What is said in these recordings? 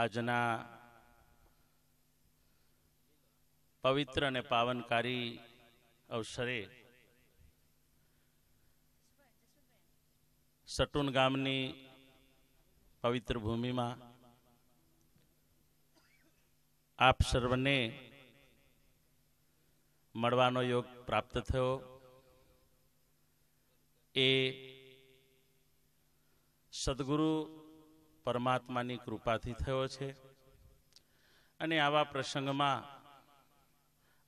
આજના પવિત્ર અને પાવનકારી અવસરે સટુન ગામની પવિત્ર ભૂમિમાં આપ સર્વને મળવાનો યોગ પ્રાપ્ત થયો એ સદગુરુ પરમાત્માની કૃપાથી થયો છે અને આવા પ્રસંગમાં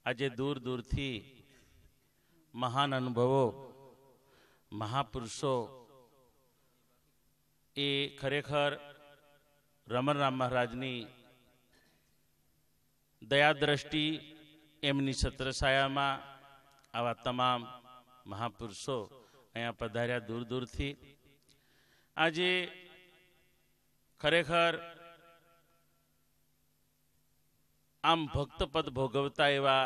આજે દૂર દૂરથી મહાન અનુભવો મહાપુરુષો એ ખરેખર રમણરામ મહારાજની દયાદ્રષ્ટિ એમની છત્રછાયામાં આવા તમામ મહાપુરુષો અહીંયા પધાર્યા દૂર દૂરથી આજે ખરેખર આમ ભક્તપદ ભોગવતા એવા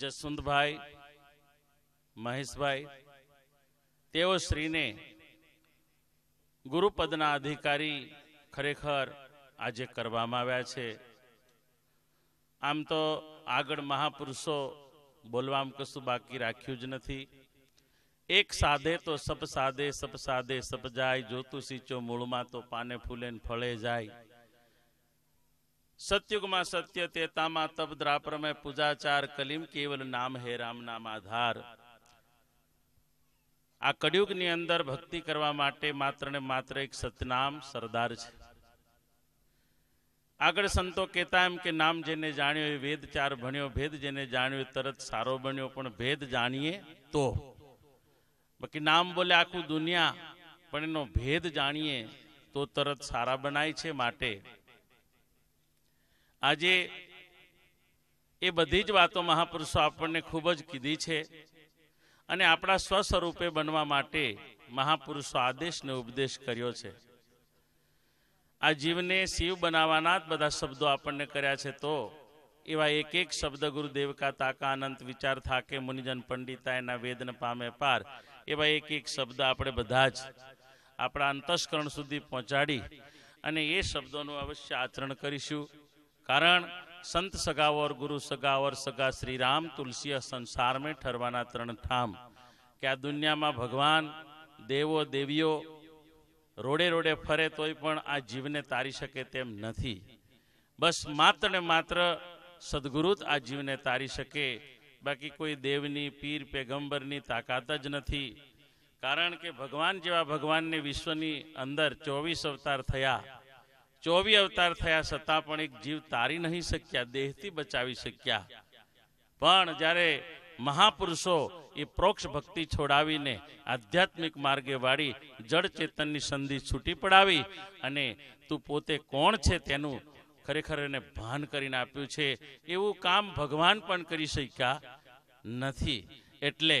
જસવંતભાઈ મહેશભાઈ તેઓ શ્રીને ગુરુપદના અધિકારી ખરેખર આજે કરવામાં આવ્યા છે આમ તો આગળ મહાપુરુષો બોલવામાં કશું બાકી રાખ્યું જ નથી એક સાધે તો સબ સાધે સબ સાધે સબ જાય જોતું સીચો મૂળમાં તો પાને ફૂલે ફળે જાય સત્યુગમાં સત્ય તેતામાં તપ દ્રાપરમે પૂજાચાર કલિમ કેવલ નામ હે રામ નામ આધાર આ કડિયુગની અંદર ભક્તિ કરવા માટે માત્ર ને માત્ર એક સતનામ સરદાર છે આગળ સંતો કહેતા એમ કે નામ જેને જાણ્યો એ વેદ ચાર ભણ્યો ભેદ જેને જાણ્યો તરત સારો બન્યો પણ ભેદ જાણીએ તો બાકી નામ બોલે આખું દુનિયા પણ એનો ભેદ જાણીએ તો તરત સારા બનાય છે માટે આજે એ બધી જ વાતો મહાપુરુષો આપણને ખૂબ જ કીધી છે અને આપણા સ્વસ્વરૂપે બનવા માટે મહાપુરુષો આદેશને ઉપદેશ કર્યો છે આ જીવને શિવ બનાવવાના જ બધા શબ્દો આપણને કર્યા છે તો એવા એક એક શબ્દ ગુરુ દેવકા તાકા અનંત વિચાર થાકે મુનિજન પંડિતા એના વેદન પામે પાર એવા એક એક શબ્દ આપણે બધા જ આપણા અંતસ્કરણ સુધી પહોંચાડી અને એ શબ્દોનું અવશ્ય આચરણ કરીશું કારણ સંત સગાવર ગુરુ સગાવર સગા શ્રી રામ તુલસી સંસાર મેં ઠરવાના ત્રણ ઠામ કે આ દુનિયામાં ભગવાન દેવો દેવીઓ રોડે રોડે ફરે તોય પણ આ જીવને તારી શકે તેમ નથી બસ માત્ર ને માત્ર સદગુરુ જ આ જીવને તારી શકે બાકી કોઈ દેવની પીર પેગંબરની તાકાત જ નથી કારણ કે ભગવાન જેવા ભગવાનને વિશ્વની અંદર ચોવીસ અવતાર થયા ચોવીસ અવતાર થયા છતાં પણ એક જીવ તારી નહીં શક્યા દેહથી બચાવી શક્યા પણ જ્યારે મહાપુરુષો એ પ્રોક્ષ ભક્તિ છોડાવીને આધ્યાત્મિક માર્ગે વાળી જળ ચેતનની સંધિ છૂટી પડાવી અને તું પોતે કોણ છે તેનું ખરેખર એને ભાન કરીને આપ્યું છે એવું કામ ભગવાન પણ કરી શક્યા નથી એટલે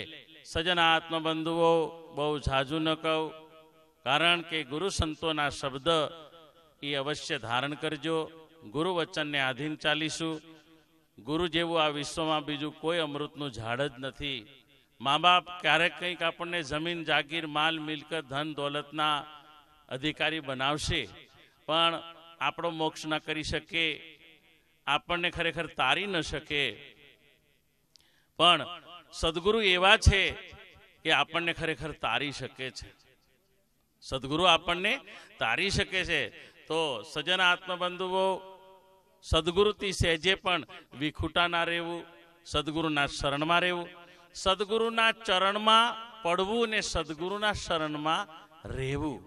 સજન આત્મબંધુઓ બહુ ઝાઝુ ન કહું કારણ કે ગુરુ સંતોના શબ્દ એ અવશ્ય ધારણ કરજો ગુરુ વચનને આધીન ચાલીશું ગુરુ જેવું આ વિશ્વમાં બીજું કોઈ અમૃતનું ઝાડ જ નથી મા બાપ ક્યારેક કંઈક આપણને જમીન જાગીર માલ મિલકત ધન દોલતના અધિકારી બનાવશે પણ આપણો મોક્ષ ના કરી શકે આપણને ખરેખર તારી ન શકે પણ સદગુરુ એવા છે કે આપણને ખરેખર તારી શકે છે સદગુરુ આપણને તારી શકે છે તો સજન આત્મબંધુઓ સદગુરુથી સહેજે પણ વિખૂટા ના રહેવું સદગુરુના શરણમાં રહેવું સદગુરુના ચરણમાં પડવું અને સદગુરુના શરણમાં રહેવું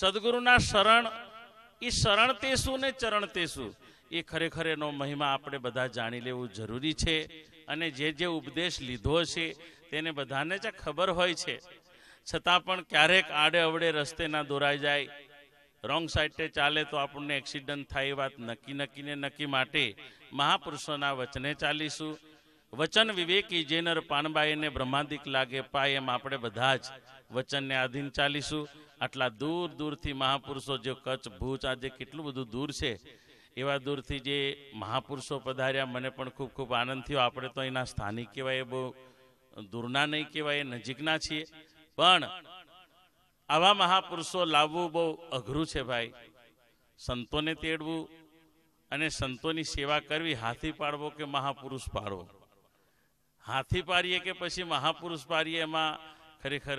સદગુરુના શરણ એ શરણ તેસુ ને ચરણ તેસુ એ ખરેખર એનો મહિમા આપણે બધા જાણી લેવું જરૂરી છે અને જે જે ઉપદેશ લીધો છે તેને બધાને જ ખબર હોય છે છતાં પણ ક્યારેક આડે અવડે રસ્તે ના દોરાઈ જાય રોંગ સાઈડે ચાલે તો આપણને એક્સિડન્ટ થાય એ વાત નક્કી નક્કીને નક્કી માટે મહાપુરુષોના વચને ચાલીશું વચન વિવેકી જેનર પાનબાઈને બ્રહ્માંદિક લાગે પાય એમ આપણે બધા જ વચનને આધીન ચાલીશું આટલા દૂર દૂરથી મહાપુરુષો જે કચ્છ ભુજ આજે કેટલું બધું દૂર છે એવા દૂરથી જે મહાપુરુષો પધાર્યા મને પણ ખૂબ ખૂબ આનંદ થયો આપણે તો એના સ્થાનિક કહેવાય બહુ દૂરના નહીં કહેવાય નજીકના છીએ પણ આવા મહાપુરુષો લાવવું બહુ અઘરું છે ભાઈ સંતોને તેડવું અને સંતોની સેવા કરવી હાથી પાડવો કે મહાપુરુષ પાડવો હાથી પાડીએ કે પછી મહાપુરુષ પાડીએ એમાં ખરેખર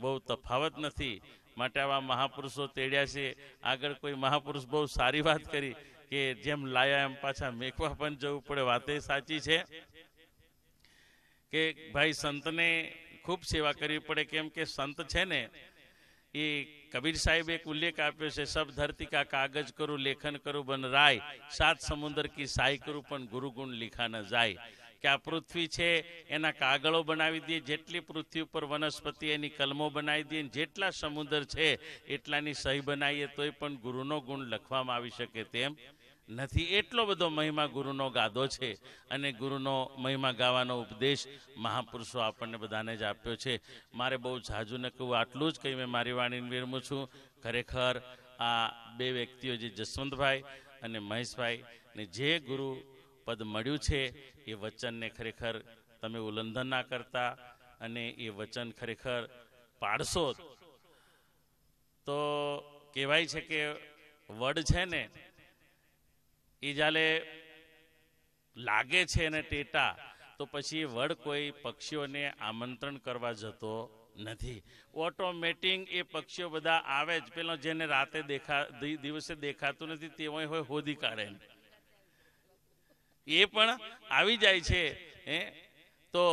બહુ તફાવત નથી માટે આવા મહાપુરુષો તેડ્યા છે આગળ કોઈ મહાપુરુષ બહુ સારી વાત કરી કે જેમ લાયા એમ પાછા મેકવા પણ જવું પડે વાતે સાચી છે કે ભાઈ સંતને ખૂબ સેવા કરવી પડે કેમ કે સંત છે ને એ કબીર સાહેબ એક ઉલ્લેખ આપ્યો છે સબ ધરતી કા કાગજ કરું લેખન કરું બન રાય સાત સમુદ્ર કી સાય કરું પણ ગુરુગુણ લીખા ન જાય કે આ પૃથ્વી છે એના કાગળો બનાવી દઈએ જેટલી પૃથ્વી ઉપર વનસ્પતિ એની કલમો બનાવી દઈએ જેટલા સમુદ્ર છે એટલાની સહી બનાવીએ તોય પણ ગુરુનો ગુણ લખવામાં આવી શકે તેમ નથી એટલો બધો મહિમા ગુરુનો ગાદો છે અને ગુરુનો મહિમા ગાવાનો ઉપદેશ મહાપુરુષો આપણને બધાને જ આપ્યો છે મારે બહુ ઝાઝુ ન કહું આટલું જ કહી મેં મારી વાણીને વિરમું છું ખરેખર આ બે વ્યક્તિઓ જે જસવંતભાઈ અને મહેશભાઈ ને જે ગુરુ પદ મળ્યું છે એ વચનને ખરેખર તમે ઉલ્લંઘન ના કરતા અને એ વચન ખરેખર પાડશો તો કહેવાય છે કે વડ છે ને એ જ્યારે લાગે છે એને ટેટા તો પછી વડ કોઈ પક્ષીઓને આમંત્રણ કરવા જતો નથી ઓટોમેટિંગ એ પક્ષીઓ બધા આવે જ પેલો જેને રાતે દેખા દિવસે દેખાતું નથી તેવો હોય હોદી કાઢે એ પણ આવી જાય છે હે તો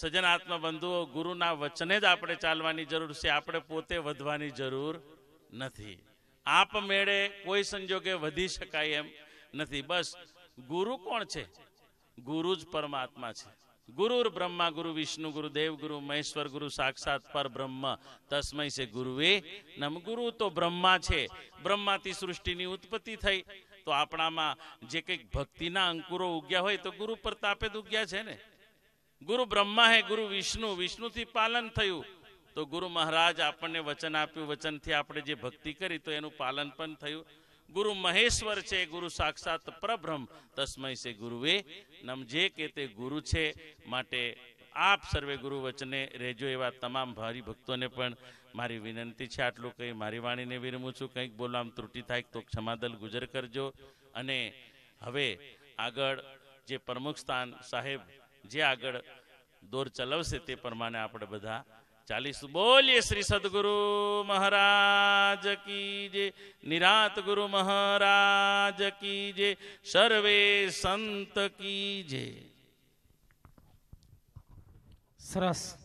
સજનાત્મ બંધુઓ ગુરુના વચને જ આપણે ચાલવાની જરૂર છે આપણે પોતે વધવાની જરૂર નથી આપમેળે કોઈ સંજોગે વધી શકાય એમ નથી બસ ગુરુ કોણ છે ગુરુ જ પરમાત્મા છે ગુરુર બ્રહ્મા ગુરુ વિષ્ણુ ગુરુ દેવ ગુરુ મહેશ્વર ગુરુ સાક્ષાત પર બ્રહ્મ તસ્મય છે ગુરુએ નમ ગુરુ તો બ્રહ્મા છે બ્રહ્માથી સૃષ્ટિની ઉત્પત્તિ થઈ તો આપણામાં જે કંઈક ભક્તિના અંકુરો ઉગ્યા હોય તો ગુરુ પર ઉગ્યા છે ને ગુરુ બ્રહ્મા હે ગુરુ વિષ્ણુ થી પાલન થયું તો ગુરુ મહારાજ આપણને વચન આપ્યું વચનથી આપણે જે ભક્તિ કરી તો એનું પાલન પણ થયું ગુરુ મહેશ્વર છે ગુરુ સાક્ષાત પ્રબ્રહ્મ તસ્મય છે ગુરુએ નમ જે કે તે ગુરુ છે માટે આપ સર્વે ગુરુ વચને રહેજો એવા તમામ ભારી ભક્તોને પણ મારી વિનંતી છે આટલું કંઈ મારી વાણીને વિરમું છું કંઈક બોલો આમ ત્રુટિ થાય તો ક્ષમાદલ ગુજર કરજો અને હવે આગળ જે પ્રમુખ સ્થાન સાહેબ જે આગળ દોર ચલાવશે તે પ્રમાણે આપણે બધા ચાલીસું બોલીએ શ્રી સદગુરુ મહારાજ કી જે નિરાત ગુરુ મહારાજ કી જે સર્વે સંત કી જે સરસ